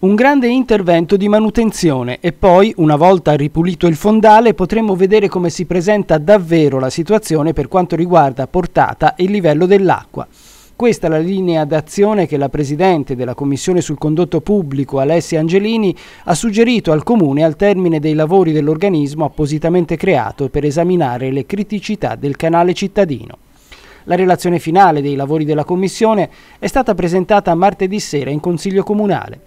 Un grande intervento di manutenzione e poi, una volta ripulito il fondale, potremo vedere come si presenta davvero la situazione per quanto riguarda portata e livello dell'acqua. Questa è la linea d'azione che la Presidente della Commissione sul condotto pubblico, Alessia Angelini, ha suggerito al Comune al termine dei lavori dell'organismo appositamente creato per esaminare le criticità del canale cittadino. La relazione finale dei lavori della Commissione è stata presentata martedì sera in Consiglio Comunale.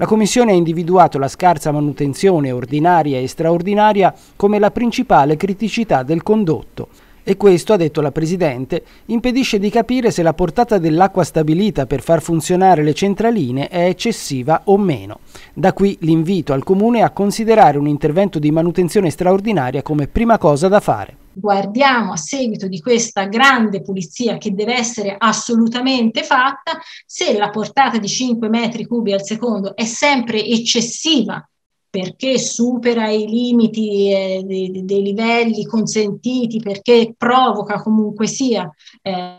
La Commissione ha individuato la scarsa manutenzione ordinaria e straordinaria come la principale criticità del condotto e questo, ha detto la Presidente, impedisce di capire se la portata dell'acqua stabilita per far funzionare le centraline è eccessiva o meno. Da qui l'invito al Comune a considerare un intervento di manutenzione straordinaria come prima cosa da fare guardiamo a seguito di questa grande pulizia che deve essere assolutamente fatta, se la portata di 5 metri cubi al secondo è sempre eccessiva perché supera i limiti eh, dei, dei, livelli consentiti, perché provoca comunque sia eh,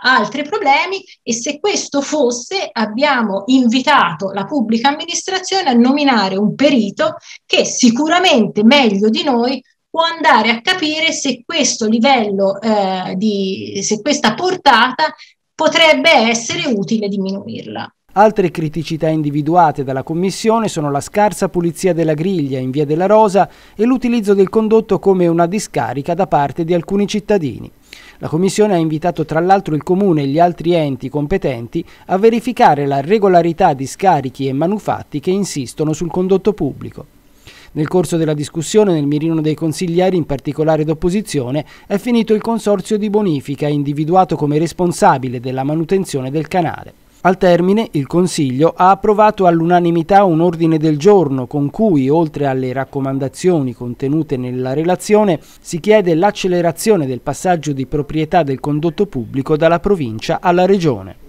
altri problemi e se questo fosse abbiamo invitato la pubblica amministrazione a nominare un perito che sicuramente meglio di noi può andare a capire se questo livello, eh, di, se questa portata potrebbe essere utile diminuirla. Altre criticità individuate dalla Commissione sono la scarsa pulizia della griglia in via della Rosa e l'utilizzo del condotto come una discarica da parte di alcuni cittadini. La Commissione ha invitato tra l'altro il Comune e gli altri enti competenti a verificare la regolarità di scarichi e manufatti che insistono sul condotto pubblico. Nel corso della discussione nel mirino dei consiglieri, in particolare d'opposizione, è finito il consorzio di bonifica individuato come responsabile della manutenzione del canale. Al termine, il Consiglio ha approvato all'unanimità un ordine del giorno con cui, oltre alle raccomandazioni contenute nella relazione, si chiede l'accelerazione del passaggio di proprietà del condotto pubblico dalla provincia alla regione.